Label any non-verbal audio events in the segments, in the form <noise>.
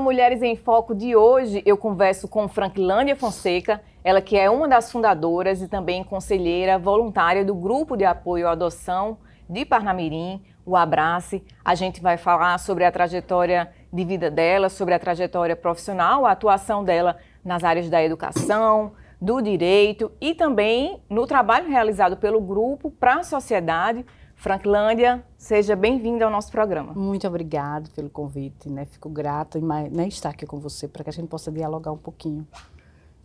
no Mulheres em Foco de hoje, eu converso com Franklândia Fonseca, ela que é uma das fundadoras e também conselheira voluntária do Grupo de Apoio à Adoção de Parnamirim, o Abrace. A gente vai falar sobre a trajetória de vida dela, sobre a trajetória profissional, a atuação dela nas áreas da educação, do direito e também no trabalho realizado pelo grupo para a sociedade Franklândia, seja bem-vinda ao nosso programa. Muito obrigado pelo convite, né? Fico grata em né, estar aqui com você para que a gente possa dialogar um pouquinho.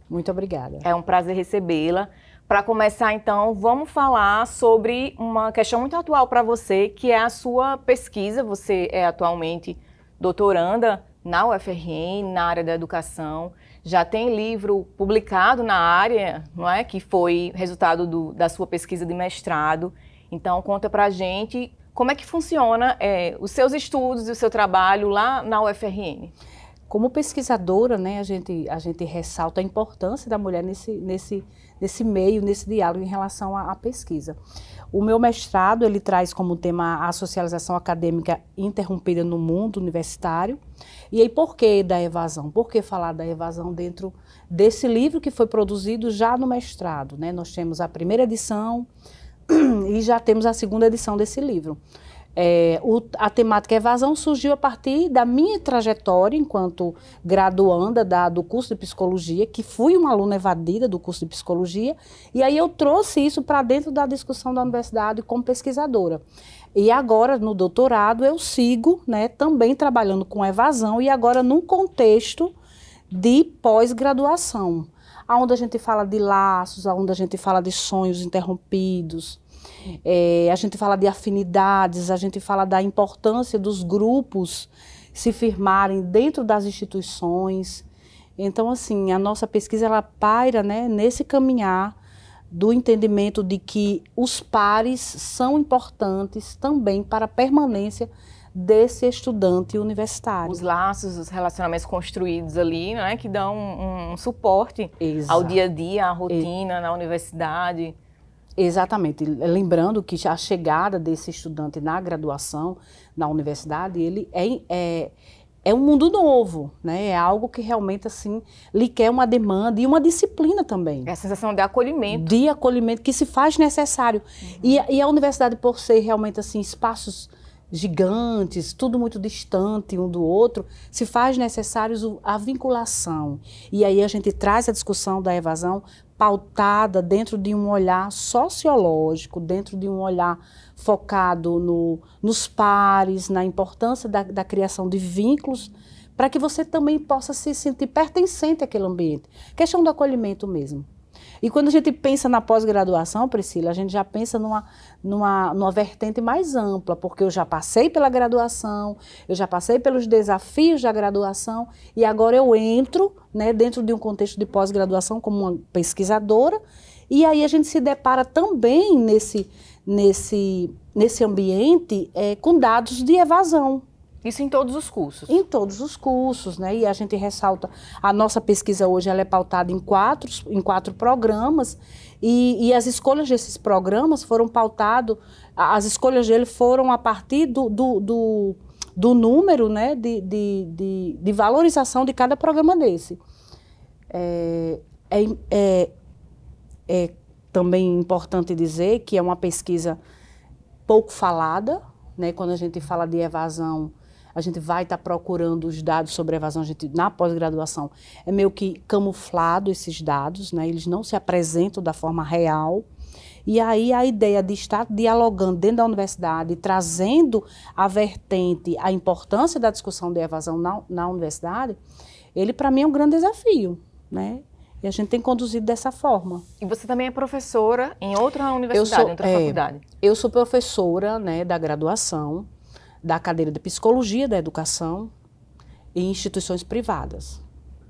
Muito obrigada. É um prazer recebê-la. Para começar, então, vamos falar sobre uma questão muito atual para você, que é a sua pesquisa. Você é atualmente doutoranda na UFRN, na área da educação. Já tem livro publicado na área, não é? Que foi resultado do, da sua pesquisa de mestrado. Então, conta para a gente como é que funciona é, os seus estudos e o seu trabalho lá na UFRN. Como pesquisadora, né, a, gente, a gente ressalta a importância da mulher nesse, nesse, nesse meio, nesse diálogo em relação à, à pesquisa. O meu mestrado ele traz como tema a socialização acadêmica interrompida no mundo universitário. E aí, por que da evasão? Por que falar da evasão dentro desse livro que foi produzido já no mestrado? Né? Nós temos a primeira edição, <clears throat> e já temos a segunda edição desse livro. É, o, a temática evasão surgiu a partir da minha trajetória enquanto graduanda da, do curso de psicologia, que fui uma aluna evadida do curso de psicologia, e aí eu trouxe isso para dentro da discussão da universidade como pesquisadora. E agora, no doutorado, eu sigo né, também trabalhando com evasão, e agora num contexto de pós-graduação aonde a gente fala de laços, aonde a gente fala de sonhos interrompidos, é, a gente fala de afinidades, a gente fala da importância dos grupos se firmarem dentro das instituições. Então, assim, a nossa pesquisa ela paira né, nesse caminhar do entendimento de que os pares são importantes também para a permanência desse estudante universitário. Os laços, os relacionamentos construídos ali, né, que dão um, um suporte Exato. ao dia a dia, à rotina, e... na universidade. Exatamente. Lembrando que a chegada desse estudante na graduação, na universidade, ele é, é, é um mundo novo, né? É algo que realmente, assim, lhe quer uma demanda e uma disciplina também. É a sensação de acolhimento. De acolhimento que se faz necessário. Uhum. E, e a universidade, por ser realmente, assim, espaços gigantes, tudo muito distante um do outro, se faz necessário a vinculação. E aí a gente traz a discussão da evasão pautada dentro de um olhar sociológico, dentro de um olhar focado no, nos pares, na importância da, da criação de vínculos, para que você também possa se sentir pertencente àquele ambiente. Questão do acolhimento mesmo. E quando a gente pensa na pós-graduação, Priscila, a gente já pensa numa, numa, numa vertente mais ampla, porque eu já passei pela graduação, eu já passei pelos desafios da graduação e agora eu entro né, dentro de um contexto de pós-graduação como uma pesquisadora. E aí a gente se depara também nesse, nesse, nesse ambiente é, com dados de evasão, isso em todos os cursos? Em todos os cursos, né? E a gente ressalta, a nossa pesquisa hoje ela é pautada em quatro, em quatro programas e, e as escolhas desses programas foram pautado, as escolhas dele foram a partir do, do, do, do número né, de, de, de, de, valorização de cada programa desse. É, é, é, é também importante dizer que é uma pesquisa pouco falada, né? Quando a gente fala de evasão, a gente vai estar tá procurando os dados sobre evasão a gente, na pós-graduação. É meio que camuflado esses dados, né? eles não se apresentam da forma real. E aí a ideia de estar dialogando dentro da universidade, trazendo a vertente, a importância da discussão de evasão na, na universidade, ele para mim é um grande desafio, né? E a gente tem conduzido dessa forma. E você também é professora em outra universidade, sou, em outra é, faculdade? Eu sou professora né, da graduação da cadeira de psicologia da educação em instituições privadas.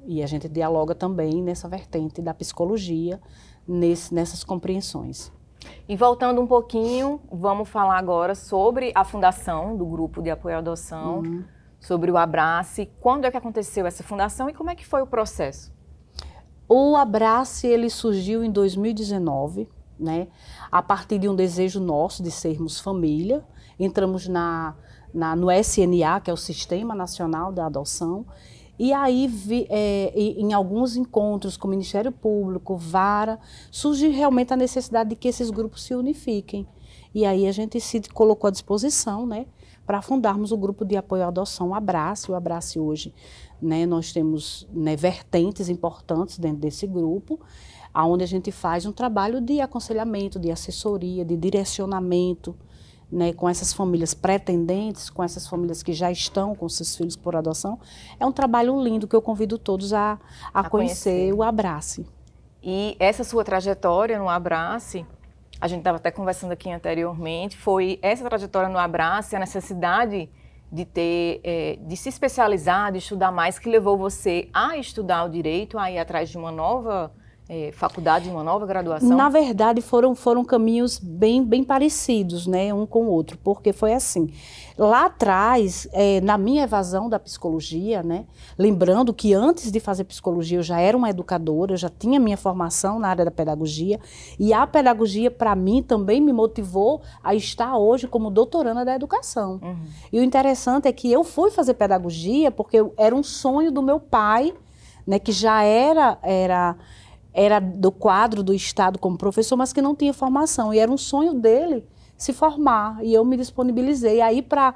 E a gente dialoga também nessa vertente da psicologia, nesse, nessas compreensões. E voltando um pouquinho, vamos falar agora sobre a fundação do Grupo de Apoio à Adoção, uhum. sobre o Abrace. Quando é que aconteceu essa fundação e como é que foi o processo? O Abrace, ele surgiu em 2019, né? A partir de um desejo nosso de sermos família. Entramos na, na, no SNA, que é o Sistema Nacional da Adoção, e aí, vi, é, em alguns encontros com o Ministério Público, VARA, surge realmente a necessidade de que esses grupos se unifiquem. E aí a gente se colocou à disposição, né, para fundarmos o grupo de apoio à adoção abraço O abraço hoje, né, nós temos né, vertentes importantes dentro desse grupo, aonde a gente faz um trabalho de aconselhamento, de assessoria, de direcionamento, né, com essas famílias pretendentes, com essas famílias que já estão com seus filhos por adoção, é um trabalho lindo que eu convido todos a, a, a conhecer, conhecer o Abrace. E essa sua trajetória no Abrace, a gente estava até conversando aqui anteriormente, foi essa trajetória no Abrace, a necessidade de ter, é, de se especializar, de estudar mais, que levou você a estudar o direito, a ir atrás de uma nova é, faculdade, uma nova graduação? Na verdade, foram, foram caminhos bem, bem parecidos, né, um com o outro, porque foi assim. Lá atrás, é, na minha evasão da psicologia, né, lembrando que antes de fazer psicologia eu já era uma educadora, eu já tinha minha formação na área da pedagogia, e a pedagogia, para mim, também me motivou a estar hoje como doutorana da educação. Uhum. E o interessante é que eu fui fazer pedagogia porque era um sonho do meu pai, né, que já era. era era do quadro do Estado como professor, mas que não tinha formação. E era um sonho dele se formar. E eu me disponibilizei aí para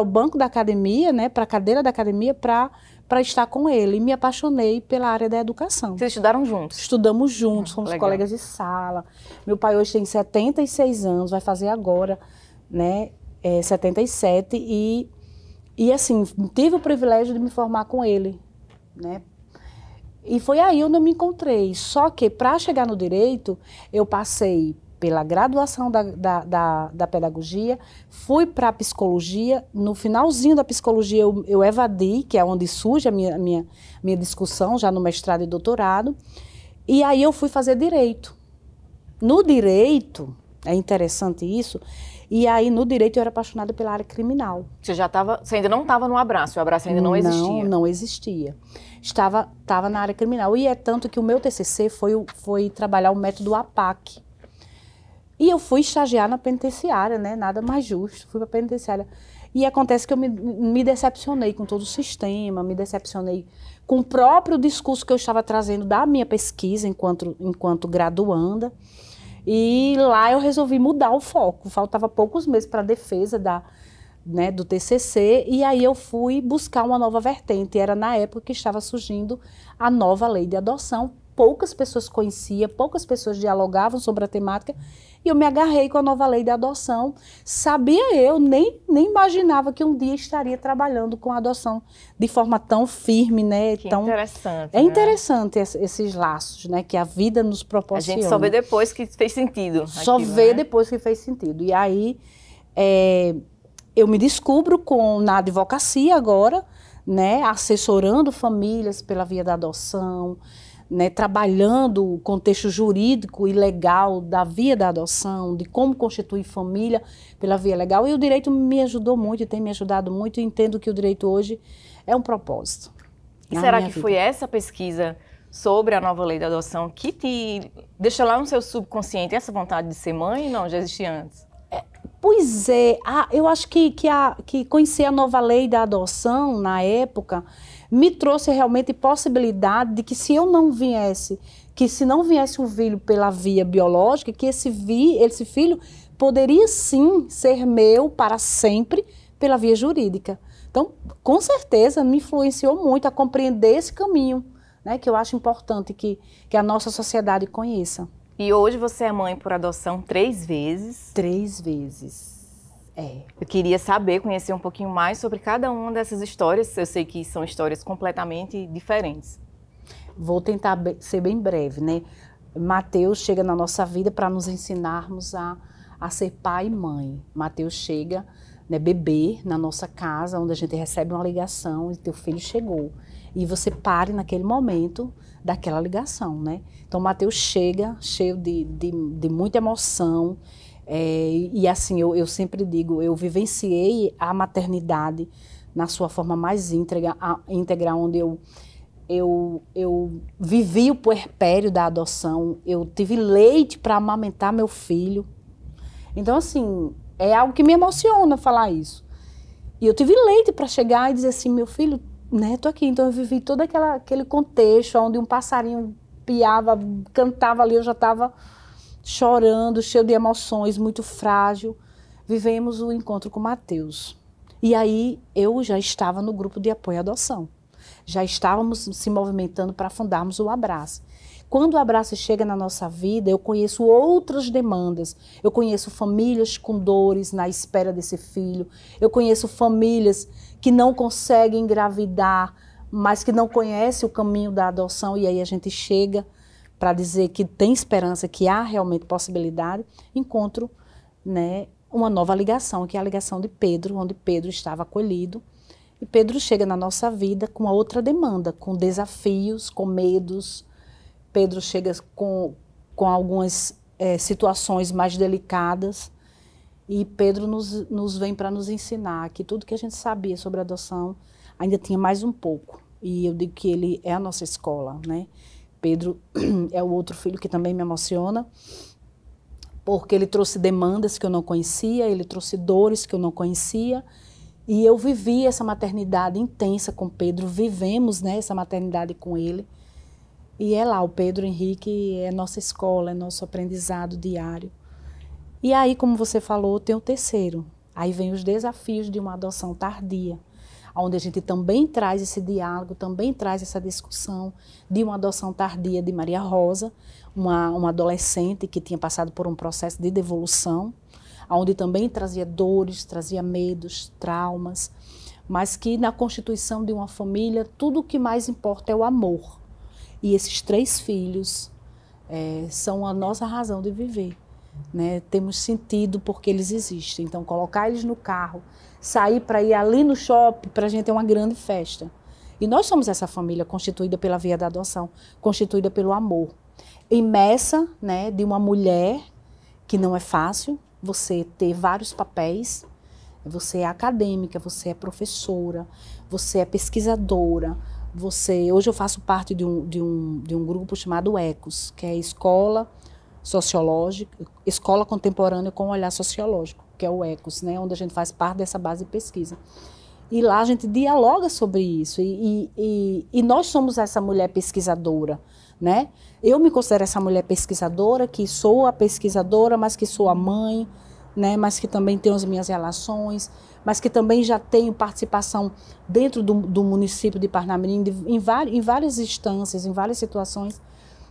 o banco da academia, né, para a cadeira da academia, para para estar com ele e me apaixonei pela área da educação. Vocês estudaram juntos? Estudamos juntos, fomos Legal. colegas de sala. Meu pai hoje tem 76 anos, vai fazer agora, né, é, 77 e e assim, tive o privilégio de me formar com ele, né? E foi aí onde eu me encontrei. Só que para chegar no direito, eu passei pela graduação da, da, da, da pedagogia, fui para a psicologia. No finalzinho da psicologia, eu, eu evadi, que é onde surge a minha, minha, minha discussão, já no mestrado e doutorado. E aí eu fui fazer direito. No direito, é interessante isso. E aí, no direito, eu era apaixonada pela área criminal. Você já estava. Você ainda não estava no abraço, o abraço ainda não, não existia. Não, não existia estava, estava na área criminal. E é tanto que o meu TCC foi, foi trabalhar o método APAC. E eu fui estagiar na penitenciária, né? Nada mais justo. Fui para a penitenciária. E acontece que eu me, me, decepcionei com todo o sistema, me decepcionei com o próprio discurso que eu estava trazendo da minha pesquisa enquanto, enquanto graduanda. E lá eu resolvi mudar o foco. Faltava poucos meses para a defesa da, né, do TCC, e aí eu fui buscar uma nova vertente. Era na época que estava surgindo a nova lei de adoção. Poucas pessoas conheciam, poucas pessoas dialogavam sobre a temática, e eu me agarrei com a nova lei de adoção. Sabia eu, nem, nem imaginava que um dia estaria trabalhando com a adoção de forma tão firme, né? Que tão... interessante. É né? interessante esses laços, né? Que a vida nos proporciona. A gente só vê depois que fez sentido. Só aquilo, vê né? depois que fez sentido. E aí... É, eu me descubro com na advocacia agora, né, assessorando famílias pela via da adoção, né, trabalhando o contexto jurídico e legal da via da adoção, de como constituir família pela via legal. E o direito me ajudou muito e tem me ajudado muito. entendo que o direito hoje é um propósito. E será que vida. foi essa pesquisa sobre a nova lei da adoção que te deixou lá no seu subconsciente essa vontade de ser mãe? Não, já existia antes. Pois é, a, eu acho que, que, a, que conhecer a nova lei da adoção na época me trouxe realmente possibilidade de que se eu não viesse, que se não viesse o um filho pela via biológica, que esse, vi, esse filho poderia sim ser meu para sempre pela via jurídica. Então, com certeza me influenciou muito a compreender esse caminho, né, que eu acho importante que, que a nossa sociedade conheça. E hoje você é mãe por adoção três vezes. Três vezes. É. Eu queria saber, conhecer um pouquinho mais sobre cada uma dessas histórias. Eu sei que são histórias completamente diferentes. Vou tentar ser bem breve, né? Mateus chega na nossa vida para nos ensinarmos a, a ser pai e mãe. Mateus chega, né, bebê, na nossa casa, onde a gente recebe uma ligação e teu filho chegou e você pare naquele momento daquela ligação, né? Então Mateus chega cheio de, de, de muita emoção é, e assim eu, eu sempre digo eu vivenciei a maternidade na sua forma mais íntegra, a, íntegra onde eu eu, eu vivi o puerpério da adoção, eu tive leite para amamentar meu filho. Então, assim, é algo que me emociona falar isso. E eu tive leite para chegar e dizer assim: meu filho, né, tô aqui. Então eu vivi todo aquela, aquele contexto onde um passarinho piava, cantava ali, eu já estava chorando, cheio de emoções, muito frágil. Vivemos o encontro com Mateus. E aí eu já estava no grupo de apoio à adoção. Já estávamos se movimentando para fundarmos o Abraço. Quando o abraço chega na nossa vida, eu conheço outras demandas. Eu conheço famílias com dores na espera desse filho. Eu conheço famílias que não consegue engravidar, mas que não conhece o caminho da adoção, e aí a gente chega para dizer que tem esperança, que há realmente possibilidade, encontro né, uma nova ligação, que é a ligação de Pedro, onde Pedro estava acolhido. E Pedro chega na nossa vida com uma outra demanda, com desafios, com medos. Pedro chega com, com algumas é, situações mais delicadas. E Pedro nos, nos vem para nos ensinar que tudo que a gente sabia sobre adoção ainda tinha mais um pouco. E eu digo que ele é a nossa escola, né? Pedro <clears throat> é o outro filho que também me emociona, porque ele trouxe demandas que eu não conhecia, ele trouxe dores que eu não conhecia, e eu vivi essa maternidade intensa com Pedro, vivemos né, essa maternidade com ele. E é lá, o Pedro Henrique é nossa escola, é nosso aprendizado diário. E aí, como você falou, tem o terceiro. Aí vem os desafios de uma adoção tardia, onde a gente também traz esse diálogo, também traz essa discussão de uma adoção tardia de Maria Rosa, uma, uma adolescente que tinha passado por um processo de devolução, onde também trazia dores, trazia medos, traumas, mas que na constituição de uma família, tudo o que mais importa é o amor. E esses três filhos é, são a nossa razão de viver. Né? Temos sentido porque eles existem. Então, colocar eles no carro, sair para ir ali no shopping, para a gente é uma grande festa. E nós somos essa família constituída pela via da adoção, constituída pelo amor. Imersa né, de uma mulher, que não é fácil você ter vários papéis. Você é acadêmica, você é professora, você é pesquisadora, você hoje eu faço parte de um, de um, de um grupo chamado ECOS, que é Escola sociológica, escola contemporânea com olhar sociológico, que é o ECOS, né, onde a gente faz parte dessa base de pesquisa. E lá a gente dialoga sobre isso. E, e, e, nós somos essa mulher pesquisadora, né? Eu me considero essa mulher pesquisadora, que sou a pesquisadora, mas que sou a mãe, né? Mas que também tenho as minhas relações, mas que também já tenho participação dentro do, do município de Parnamirim, de, em, em várias instâncias, em várias situações.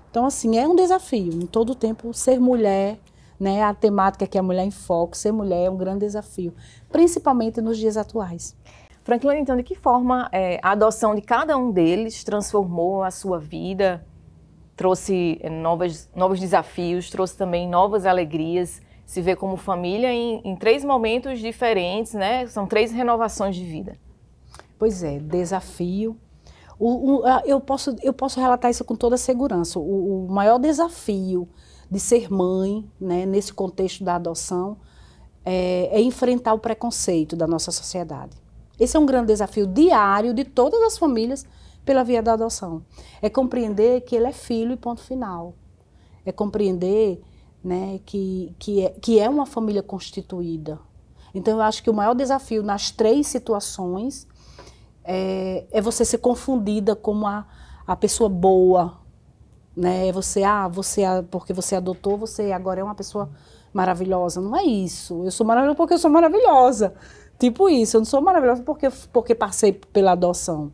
Então, assim, é um desafio. Em todo tempo, ser mulher, né, a temática que é a mulher em foco, ser mulher é um grande desafio, principalmente nos dias atuais. Franklin, então, de que forma é, a adoção de cada um deles transformou a sua vida, trouxe é, novas, novos desafios, trouxe também novas alegrias, se vê como família em, em três momentos diferentes, né? São três renovações de vida. Pois é, desafio, o, o, a, eu, posso, eu posso relatar isso com toda segurança. O, o maior desafio de ser mãe, né, nesse contexto da adoção, é, é, enfrentar o preconceito da nossa sociedade. Esse é um grande desafio diário de todas as famílias pela via da adoção. É compreender que ele é filho e ponto final. É compreender né, que, que, é, que é uma família constituída. Então, eu acho que o maior desafio nas três situações é, é você ser confundida como a, a pessoa boa, né? É você, ah, você, porque você adotou, você agora é uma pessoa maravilhosa. Não é isso. Eu sou maravilhosa porque eu sou maravilhosa. Tipo isso, eu não sou maravilhosa porque, porque passei pela adoção.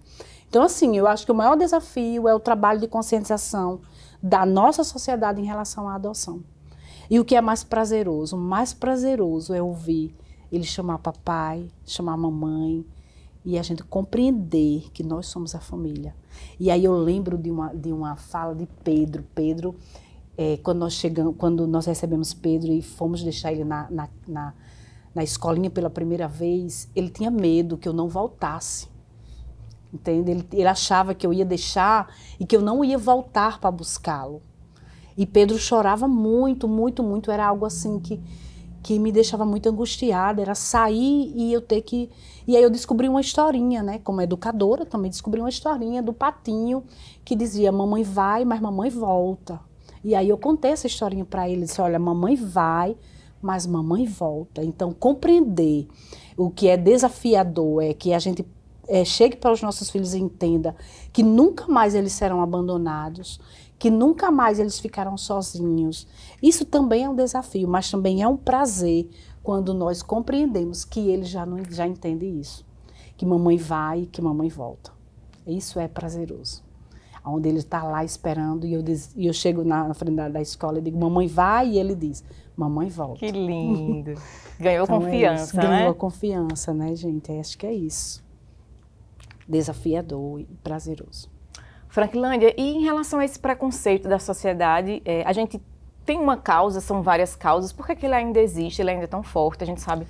Então, assim, eu acho que o maior desafio é o trabalho de conscientização da nossa sociedade em relação à adoção. E o que é mais prazeroso? O mais prazeroso é ouvir ele chamar papai, chamar mamãe, e a gente compreender que nós somos a família. E aí eu lembro de uma, de uma fala de Pedro. Pedro, é, quando, nós chegamos, quando nós recebemos Pedro e fomos deixar ele na, na, na, na escolinha pela primeira vez, ele tinha medo que eu não voltasse. Entende? Ele, ele achava que eu ia deixar e que eu não ia voltar para buscá-lo. E Pedro chorava muito, muito, muito. Era algo assim que, que me deixava muito angustiada. Era sair e eu ter que e aí eu descobri uma historinha, né? Como educadora, também descobri uma historinha do patinho que dizia: "Mamãe vai, mas mamãe volta". E aí eu contei essa historinha para ele, disse: "Olha, mamãe vai, mas mamãe volta". Então compreender o que é desafiador é que a gente é, chegue para os nossos filhos e entenda que nunca mais eles serão abandonados, que nunca mais eles ficarão sozinhos. Isso também é um desafio, mas também é um prazer, quando nós compreendemos que ele já, não, já entende isso, que mamãe vai que mamãe volta. Isso é prazeroso. Onde ele está lá esperando e eu, diz, e eu chego na, na frente da, da, escola e digo, mamãe vai, e ele diz, mamãe volta. Que lindo. <laughs> Ganhou então é confiança, é né? Ganhou confiança, né, gente? acho que é isso. Desafiador e prazeroso. Franklândia, e em relação a esse preconceito da sociedade, é, a gente tem uma causa, são várias causas. Por que, que ele ainda existe? Ele ainda é tão forte? A gente sabe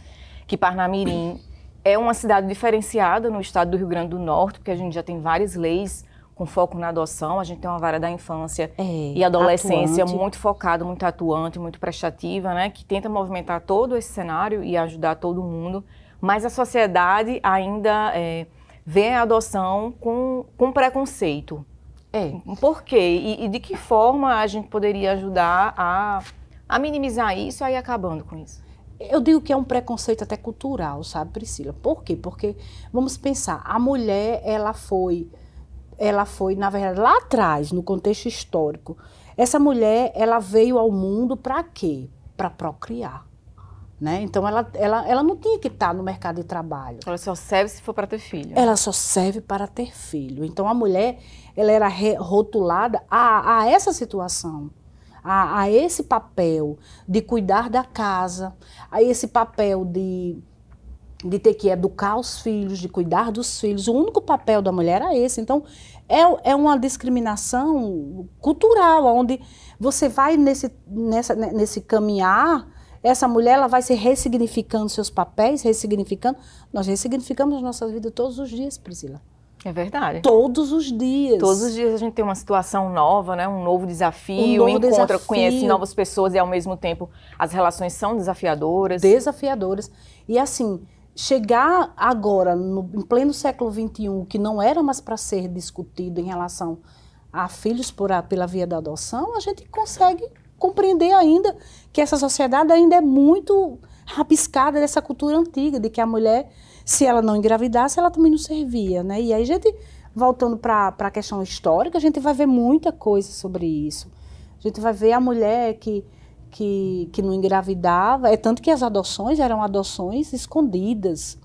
que Parnamirim é uma cidade diferenciada no estado do Rio Grande do Norte, porque a gente já tem várias leis com foco na adoção. A gente tem uma vara da infância é, e adolescência atuante. muito focada, muito atuante, muito prestativa, né? Que tenta movimentar todo esse cenário e ajudar todo mundo. Mas a sociedade ainda é, vê a adoção com, com preconceito. É. Por quê? E, e, de que forma a gente poderia ajudar a, a minimizar isso e acabando com isso? Eu digo que é um preconceito até cultural, sabe, Priscila? Por quê? Porque, vamos pensar, a mulher, ela foi, ela foi, na verdade, lá atrás, no contexto histórico, essa mulher, ela veio ao mundo para quê? Para procriar. Né? Então ela, ela, ela não tinha que estar tá no mercado de trabalho. Ela só serve se for para ter filho. Ela só serve para ter filho. Então a mulher ela era rotulada a, a essa situação, a, a esse papel de cuidar da casa, a esse papel de, de ter que educar os filhos, de cuidar dos filhos. O único papel da mulher era esse. Então é, é uma discriminação cultural, onde você vai nesse, nessa, nesse caminhar essa mulher ela vai se ressignificando seus papéis, ressignificando. Nós ressignificamos a nossa vida todos os dias, Priscila. É verdade. Todos os dias. Todos os dias a gente tem uma situação nova, né? Um novo desafio, um novo encontra, desafio. conhece novas pessoas e ao mesmo tempo as relações são desafiadoras. Desafiadoras. E assim, chegar agora no, em pleno século XXI, que não era mais para ser discutido em relação a filhos por a, pela via da adoção, a gente consegue compreender ainda que essa sociedade ainda é muito rabiscada dessa cultura antiga de que a mulher, se ela não engravidasse, ela também não servia, né? E aí a gente, voltando para a questão histórica, a gente vai ver muita coisa sobre isso. A gente vai ver a mulher que, que, que não engravidava, é tanto que as adoções eram adoções escondidas.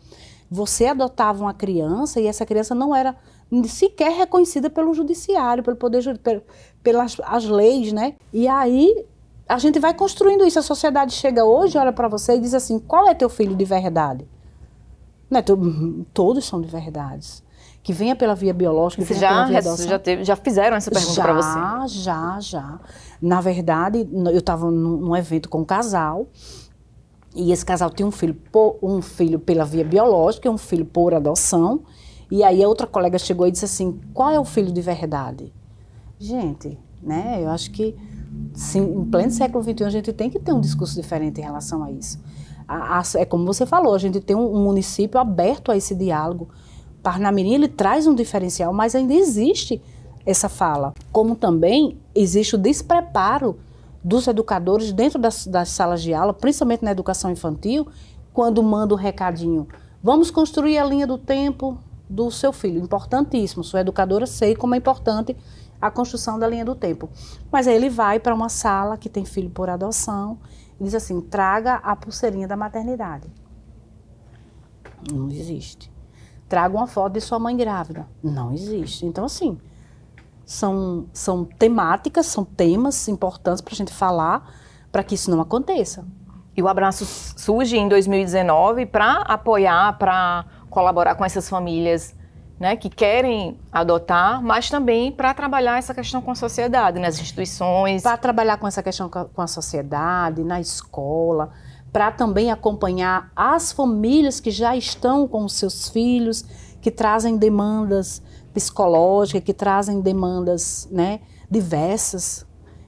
Você adotava uma criança e essa criança não era sequer reconhecida pelo judiciário, pelo poder pelo, pelas as leis, né? E aí a gente vai construindo isso. A sociedade chega hoje, olha para você e diz assim: qual é teu filho de verdade? Né? <laughs> Todos são de verdade. Que venha pela via biológica, que já, via já, teve, já fizeram essa pergunta para você? Já, já, já. Na verdade, eu estava num evento com um casal e esse casal tinha um filho, por, um filho pela via biológica e um filho por adoção. E aí a outra colega chegou e disse assim: qual é o filho de verdade? gente, né? Eu acho que sim, em pleno século XXI a gente tem que ter um discurso diferente em relação a isso. A, a, é como você falou, a gente tem um, um município aberto a esse diálogo. Parnamirim ele traz um diferencial, mas ainda existe essa fala. Como também existe o despreparo dos educadores dentro das, das salas de aula, principalmente na educação infantil, quando manda o um recadinho. Vamos construir a linha do tempo do seu filho. Importantíssimo. Sou educadora, sei como é importante a construção da linha do tempo. Mas aí ele vai para uma sala que tem filho por adoção e diz assim: traga a pulseirinha da maternidade. Não existe. Traga uma foto de sua mãe grávida. Não existe. Então, assim, são, são temáticas, são temas importantes para a gente falar para que isso não aconteça. E o Abraço surge em 2019 para apoiar, para colaborar com essas famílias né, que querem adotar, mas também para trabalhar essa questão com a sociedade, nas né, instituições. Para trabalhar com essa questão com a sociedade, na escola, para também acompanhar as famílias que já estão com os seus filhos, que trazem demandas psicológicas, que trazem demandas né, diversas.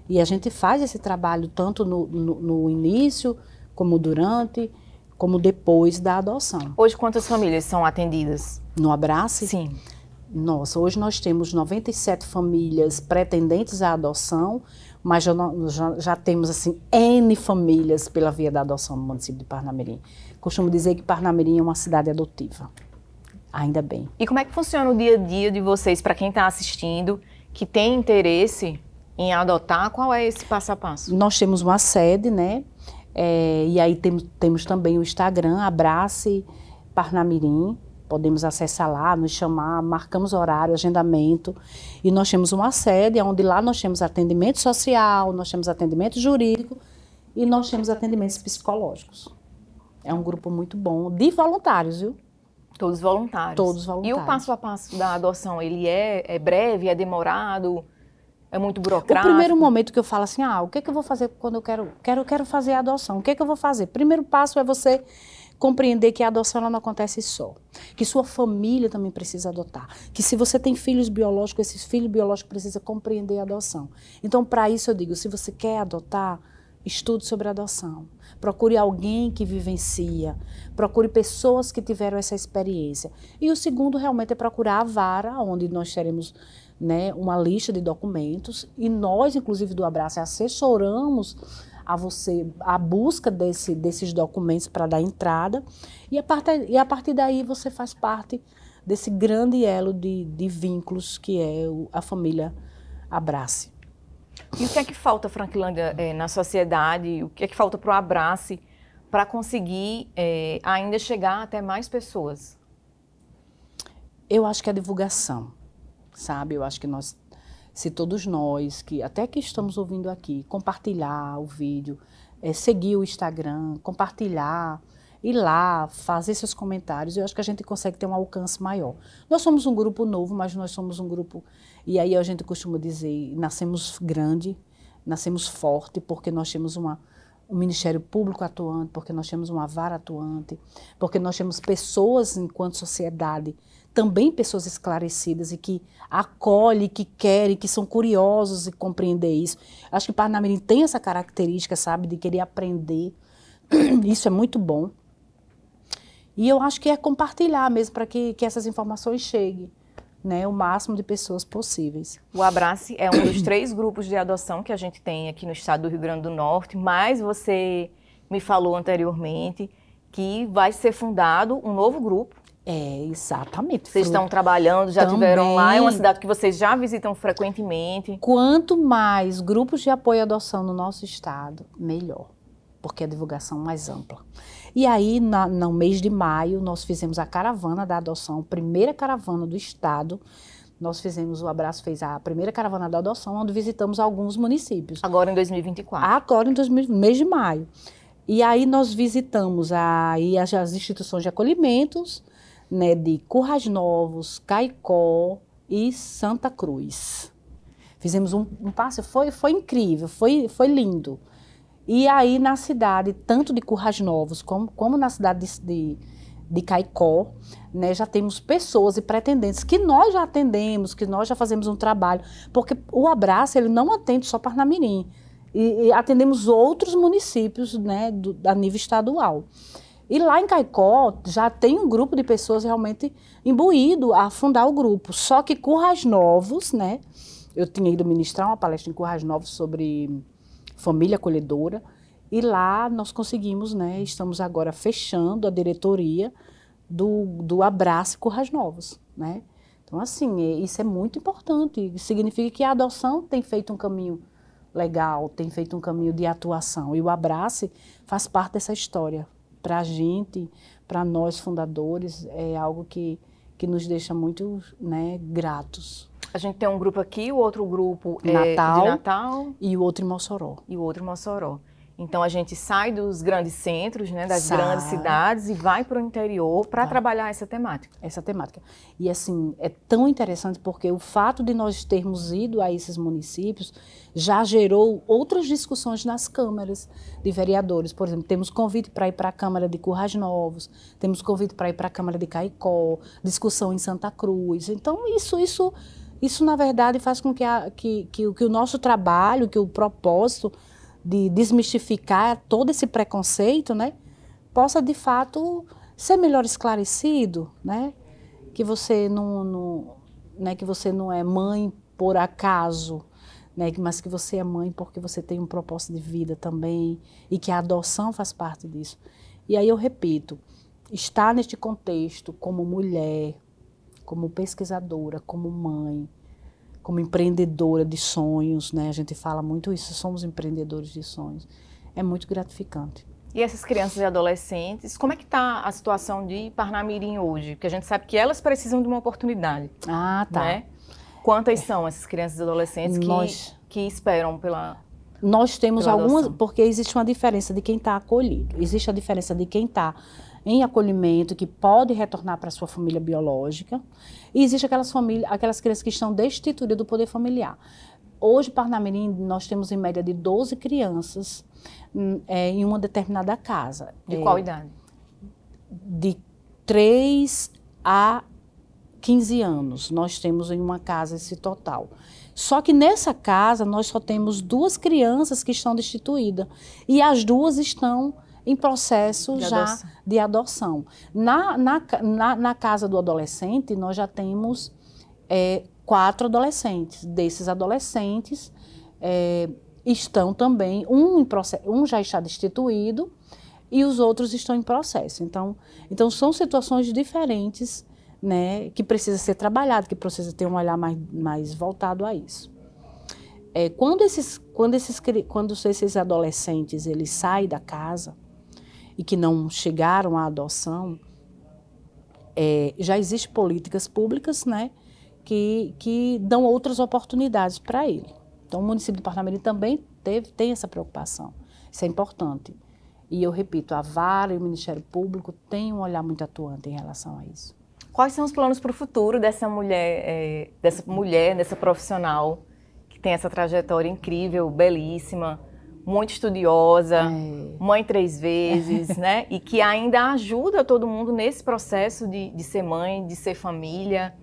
E a gente faz esse trabalho tanto no, no, no início como durante como depois da adoção. Hoje, quantas famílias são atendidas? No Abrace? Sim. Nossa, hoje nós temos 97 famílias pretendentes à adoção, mas já, já, já, temos assim N famílias pela via da adoção no município de Parnamirim. Costumo dizer que Parnamirim é uma cidade adotiva. Ainda bem. E como é que funciona o dia a dia de vocês, para quem está assistindo, que tem interesse em adotar? Qual é esse passo a passo? Nós temos uma sede, né? É, e aí tem, temos também o Instagram, Abrace Parnamirim. Podemos acessar lá, nos chamar, marcamos horário, agendamento. E nós temos uma sede onde lá nós temos atendimento social, nós temos atendimento jurídico e nós temos atendimentos psicológicos. É um grupo muito bom de voluntários, viu? Todos voluntários. Todos voluntários. E o passo a passo da adoção, ele é, é breve, é demorado? É muito burocrático. O primeiro momento que eu falo assim, ah, o que, é que eu vou fazer quando eu quero, quero, quero fazer a adoção? O que, é que eu vou fazer? Primeiro passo é você compreender que a adoção não acontece só, que sua família também precisa adotar, que se você tem filhos biológicos, esses filhos biológicos precisa compreender a adoção. Então, para isso eu digo, se você quer adotar, estude sobre adoção. Procure alguém que vivencia, procure pessoas que tiveram essa experiência. E o segundo realmente é procurar a vara onde nós teremos né, uma lista de documentos e nós, inclusive do Abraço, assessoramos a você a busca desse, desses documentos para dar entrada e a, partir, e a partir daí você faz parte desse grande elo de, de vínculos que é o, a família Abrace. E o que é que falta, franklândia é, na sociedade? O que é que falta para o Abrace para conseguir é, ainda chegar até mais pessoas? Eu acho que é a divulgação sabe? Eu acho que nós, se todos nós, que até que estamos ouvindo aqui, compartilhar o vídeo, é, seguir o Instagram, compartilhar, ir lá, fazer seus comentários, eu acho que a gente consegue ter um alcance maior. Nós somos um grupo novo, mas nós somos um grupo, e aí a gente costuma dizer, nascemos grande, nascemos forte, porque nós temos uma, um Ministério Público atuante, porque nós temos uma vara atuante, porque nós temos pessoas enquanto sociedade também pessoas esclarecidas e que acolhem, que querem, que são curiosos e compreender isso. Acho que o Parnamirim tem essa característica, sabe, de querer aprender. <clears throat> Isso é muito bom. E eu acho que é compartilhar mesmo para que, que essas informações cheguem. Né, o máximo de pessoas possíveis. O Abrace é um dos <coughs> três grupos de adoção que a gente tem aqui no estado do Rio Grande do Norte, mas você me falou anteriormente que vai ser fundado um novo grupo é, exatamente. Vocês estão trabalhando, já estiveram lá, é uma cidade que vocês já visitam frequentemente. Quanto mais grupos de apoio à adoção no nosso estado, melhor, porque a divulgação é mais ampla. E aí, na, no mês de maio, nós fizemos a caravana da adoção, primeira caravana do estado, nós fizemos o Abraço fez a primeira caravana da adoção, onde visitamos alguns municípios. Agora em 2024. Agora em 2000, mês de maio. E aí nós visitamos aí as, as instituições de acolhimentos, né, de Currais Novos, Caicó e Santa Cruz. Fizemos um, um passeio, foi, foi incrível, foi, foi lindo. E aí na cidade, tanto de Currais Novos como, como na cidade de, de, de Caicó, né, já temos pessoas e pretendentes que nós já atendemos, que nós já fazemos um trabalho, porque o abraço ele não atende só Parnamirim, e, e atendemos outros municípios né, do, a nível estadual. E lá em Caicó já tem um grupo de pessoas realmente imbuído a fundar o grupo. Só que Curras Novos, né? Eu tinha ido ministrar uma palestra em Curras Novos sobre família acolhedora. E lá nós conseguimos, né? Estamos agora fechando a diretoria do, do Abraço Curras Novos, né? Então, assim, é, isso é muito importante. Significa que a adoção tem feito um caminho legal, tem feito um caminho de atuação. E o Abrace faz parte dessa história para a gente, para nós fundadores, é algo que, que nos deixa muito né, gratos. A gente tem um grupo aqui, o outro grupo é de Natal. E o outro em Mossoró. E o outro em Mossoró. Então a gente sai dos grandes centros, né, das sai. grandes cidades e vai para o interior para tá. trabalhar essa temática. Essa temática. E assim, é tão interessante porque o fato de nós termos ido a esses municípios já gerou outras discussões nas câmaras de vereadores. Por exemplo, temos convite para ir para a Câmara de Currais Novos, temos convite para ir para a Câmara de Caicó, discussão em Santa Cruz. Então isso isso isso na verdade faz com que, a, que, que, que o nosso trabalho, que o propósito de desmistificar todo esse preconceito, né, possa de fato ser melhor esclarecido, né, que você não, não né, que você não é mãe por acaso, né, mas que você é mãe porque você tem um propósito de vida também e que a adoção faz parte disso. E aí eu repito, estar neste contexto como mulher, como pesquisadora, como mãe, como empreendedora de sonhos, né? A gente fala muito isso, somos empreendedores de sonhos. É muito gratificante. E essas crianças e adolescentes, como é que está a situação de Parnamirim hoje? Porque a gente sabe que elas precisam de uma oportunidade. Ah, tá. Né? Quantas são essas crianças e adolescentes que, Nós... que esperam pela Nós temos pela algumas, porque existe uma diferença de quem está acolhido. Existe a diferença de quem está em acolhimento que pode retornar para sua família biológica. E existe aquelas famílias, aquelas crianças que estão destituídas do poder familiar. Hoje, Parnamirim, nós temos em média de 12 crianças hum, é, em uma determinada casa. De qual é, idade? De 3 a 15 anos. Nós temos em uma casa esse total. Só que nessa casa nós só temos duas crianças que estão destituídas e as duas estão em processo de já adoção. de adoção. Na, na, na, na, casa do adolescente, nós já temos é, quatro adolescentes. Desses adolescentes, é, estão também, um, em um já está destituído e os outros estão em processo. Então, então são situações diferentes né, que precisa ser trabalhado, que precisa ter um olhar mais, mais voltado a isso. É, quando, esses, quando, esses, quando esses adolescentes ele saem da casa, e que não chegaram à adoção, é, já existem políticas públicas né, que, que dão outras oportunidades para ele. Então, o município de Parnamirim também teve, tem essa preocupação. Isso é importante. E eu repito, a vara e o Ministério Público têm um olhar muito atuante em relação a isso. Quais são os planos para o futuro dessa mulher, é, dessa mulher, dessa profissional que tem essa trajetória incrível, belíssima? muito estudiosa, é. mãe três vezes, <laughs> né? E que ainda ajuda todo mundo nesse processo de, de ser mãe, de ser família.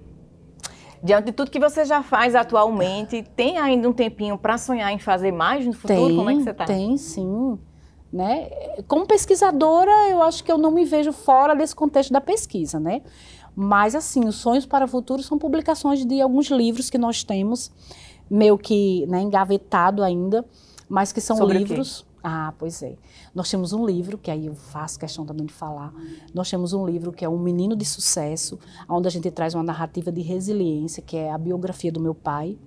Diante de tudo que você já faz atualmente, tem ainda um tempinho para sonhar em fazer mais no futuro? Tem, Como é que você está? Tem, sim. Né? Como pesquisadora, eu acho que eu não me vejo fora desse contexto da pesquisa, né? Mas, assim, os sonhos para o futuro são publicações de alguns livros que nós temos, meio que né, engavetado ainda, mas que são Sobre livros. Ah, pois é. Nós temos um livro, que aí eu faço questão também de falar. Nós temos um livro que é Um Menino de Sucesso, onde a gente traz uma narrativa de resiliência, que é a biografia do meu pai,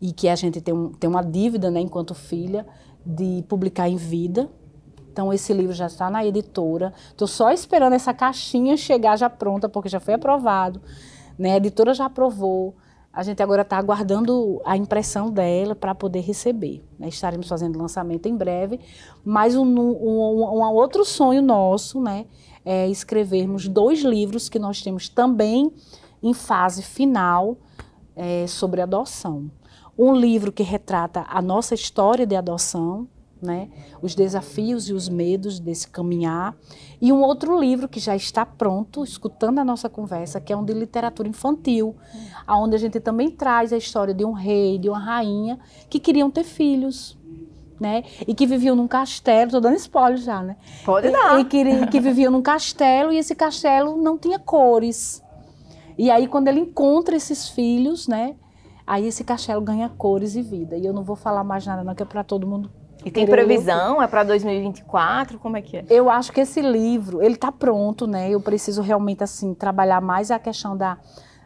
e que a gente tem, um, tem uma dívida, né, enquanto filha, de publicar em vida. Então, esse livro já está na editora. Estou só esperando essa caixinha chegar já pronta, porque já foi aprovado. Né? A editora já aprovou. A gente agora está aguardando a impressão dela para poder receber. Né? Estaremos fazendo lançamento em breve. Mas um, um, um outro sonho nosso né, é escrevermos dois livros que nós temos também em fase final é, sobre adoção. Um livro que retrata a nossa história de adoção, né? Os desafios e os medos desse caminhar. E um outro livro que já está pronto, escutando a nossa conversa, que é um de literatura infantil, aonde a gente também traz a história de um rei, de uma rainha que queriam ter filhos. Né? E que viviam num castelo, estou dando spoiler já, né? Pode dar. E, e que, que viviam num castelo e esse castelo não tinha cores. E aí quando ele encontra esses filhos, né? Aí esse castelo ganha cores e vida. E eu não vou falar mais nada, não, que é para todo mundo e tem previsão? É para 2024? Como é que é? Eu acho que esse livro, ele está pronto, né? Eu preciso realmente, assim, trabalhar mais a questão da,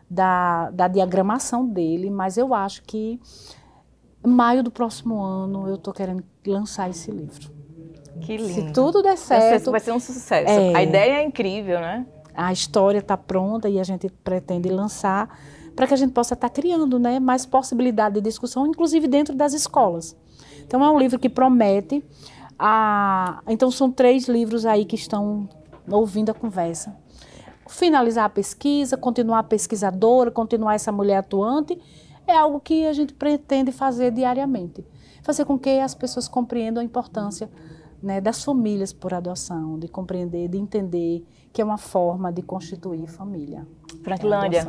da, da diagramação dele, mas eu acho que maio do próximo ano eu estou querendo lançar esse livro. Que lindo. Se tudo der certo. Vai ser um sucesso. É... A ideia é incrível, né? A história está pronta e a gente pretende lançar para que a gente possa estar tá criando né, mais possibilidade de discussão, inclusive dentro das escolas. Então é um livro que promete. A... Então são três livros aí que estão ouvindo a conversa. Finalizar a pesquisa, continuar a pesquisadora, continuar essa mulher atuante, é algo que a gente pretende fazer diariamente. Fazer com que as pessoas compreendam a importância né, das famílias por adoção, de compreender, de entender que é uma forma de constituir família. Franclândia,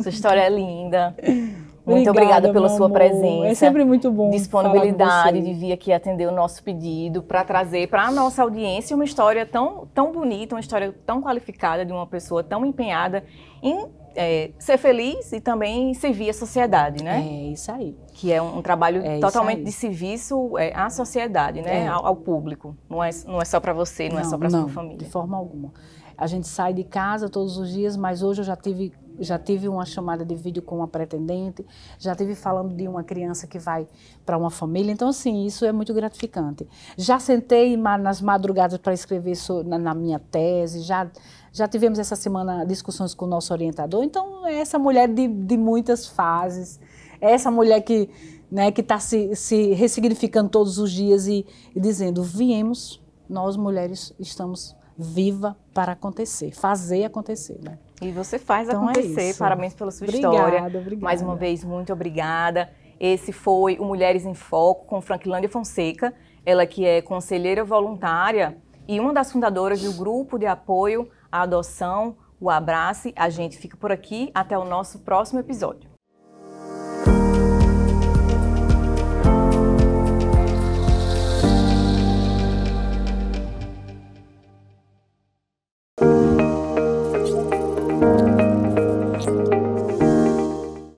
sua história é linda. <laughs> Muito obrigada, pela sua amor. É presença. É sempre muito bom. Disponibilidade de vir aqui atender o nosso pedido para trazer para a nossa audiência uma história tão, tão bonita, uma história tão qualificada de uma pessoa tão empenhada em é, ser feliz e também servir a sociedade, né? É isso aí. Que é um, um trabalho é totalmente de serviço é, à sociedade, né? É. Ao, ao, público. Não é, não é só para você, não, é não, é só para sua família. De forma alguma. A gente sai de casa todos os dias, mas hoje eu já tive já tive uma chamada de vídeo com uma pretendente, já tive falando de uma criança que vai para uma família. Então, assim, isso é muito gratificante. Já sentei nas madrugadas para escrever na minha tese, já, já tivemos essa semana discussões com o nosso orientador. Então, é essa mulher de, de muitas fases, é essa mulher que né, está se, se ressignificando todos os dias e, e dizendo: viemos, nós mulheres estamos viva para acontecer, fazer acontecer. Né? E você faz então é acontecer. É Parabéns pela sua obrigada, história. Obrigada. Mais uma vez, muito obrigada. Esse foi o Mulheres em Foco com Franklândia Fonseca, ela que é conselheira voluntária e uma das fundadoras do grupo de apoio à adoção, o Abrace. A gente fica por aqui até o nosso próximo episódio.